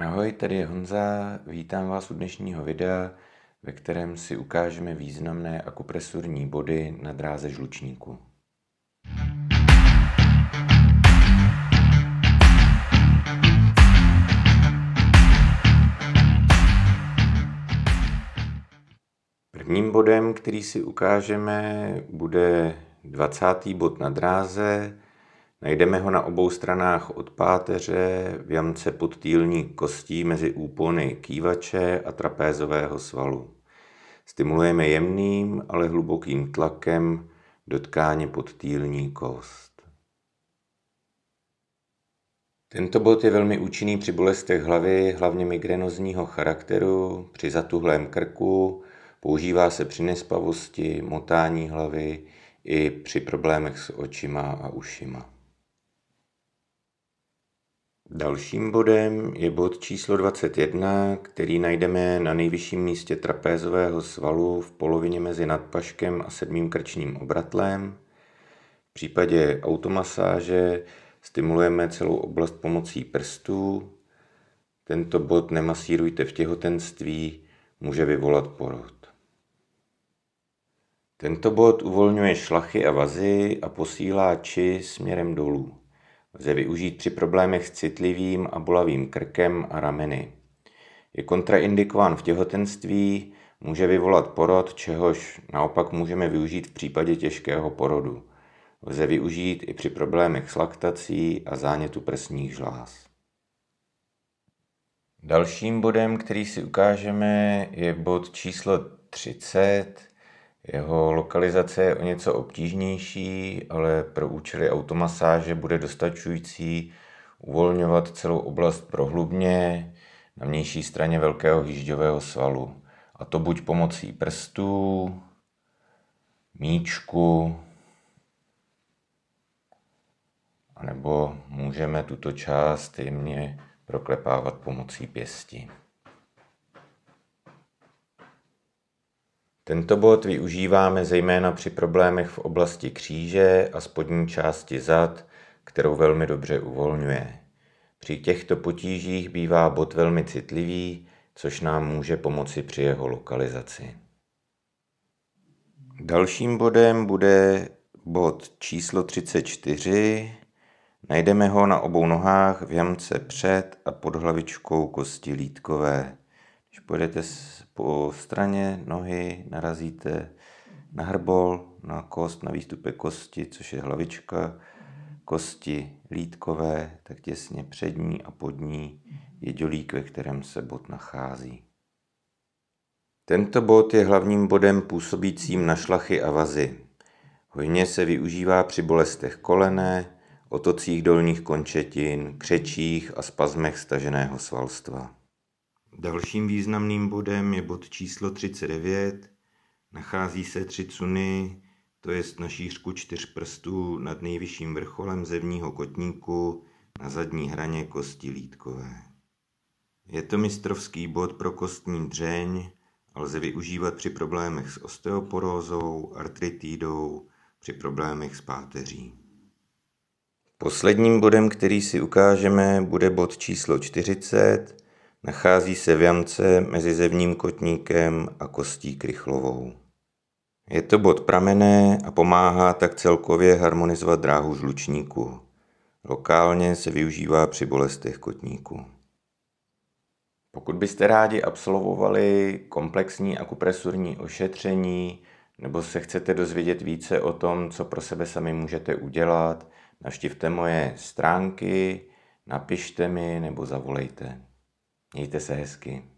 Ahoj, tady je Honza, vítám vás u dnešního videa, ve kterém si ukážeme významné akupresurní body na dráze žlučníku. Prvním bodem, který si ukážeme, bude 20. bod na dráze, Najdeme ho na obou stranách od páteře v jamce týlní kostí mezi úpony kývače a trapézového svalu. Stimulujeme jemným, ale hlubokým tlakem dotkání pod týlní kost. Tento bod je velmi účinný při bolestech hlavy, hlavně migrenozního charakteru, při zatuhlém krku, používá se při nespavosti, motání hlavy i při problémech s očima a ušima. Dalším bodem je bod číslo 21, který najdeme na nejvyšším místě trapézového svalu v polovině mezi nadpaškem a sedmým krčním obratlem. V případě automasáže stimulujeme celou oblast pomocí prstů. Tento bod nemasírujte v těhotenství, může vyvolat porod. Tento bod uvolňuje šlachy a vazy a posílá či směrem dolů. Lze využít při problémech s citlivým a bolavým krkem a rameny. Je kontraindikován v těhotenství, může vyvolat porod, čehož naopak můžeme využít v případě těžkého porodu. Lze využít i při problémech s laktací a zánětu prsních žláz. Dalším bodem, který si ukážeme, je bod číslo 30 jeho lokalizace je o něco obtížnější, ale pro účely automasáže bude dostačující uvolňovat celou oblast prohlubně na vnější straně velkého hýžďového svalu. A to buď pomocí prstů, míčku, anebo můžeme tuto část jemně proklepávat pomocí pěsti. Tento bod využíváme zejména při problémech v oblasti kříže a spodní části zad, kterou velmi dobře uvolňuje. Při těchto potížích bývá bod velmi citlivý, což nám může pomoci při jeho lokalizaci. Dalším bodem bude bod číslo 34. Najdeme ho na obou nohách v jamce před a pod hlavičkou kosti lítkové. Když pojedete po straně nohy, narazíte na hrbol, na kost, na výstupek kosti, což je hlavička, kosti lítkové, tak těsně přední a podní je dělík, ve kterém se bod nachází. Tento bod je hlavním bodem působícím na šlachy a vazy. Hojně se využívá při bolestech kolene, otocích dolních končetin, křečích a spazmech staženého svalstva. Dalším významným bodem je bod číslo 39. Nachází se tři cuny, to je na šířku čtyř prstů nad nejvyšším vrcholem zevního kotníku na zadní hraně kosti lítkové. Je to mistrovský bod pro kostní dřeň a lze využívat při problémech s osteoporózou, artritídou, při problémech s páteří. Posledním bodem, který si ukážeme, bude bod číslo 40, Nachází se v jamce mezi zevním kotníkem a kostí krychlovou. Je to bod pramené a pomáhá tak celkově harmonizovat dráhu žlučníku. Lokálně se využívá při bolestech kotníku. Pokud byste rádi absolvovali komplexní akupresurní ošetření nebo se chcete dozvědět více o tom, co pro sebe sami můžete udělat, navštivte moje stránky, napište mi nebo zavolejte. Mějte se hezky.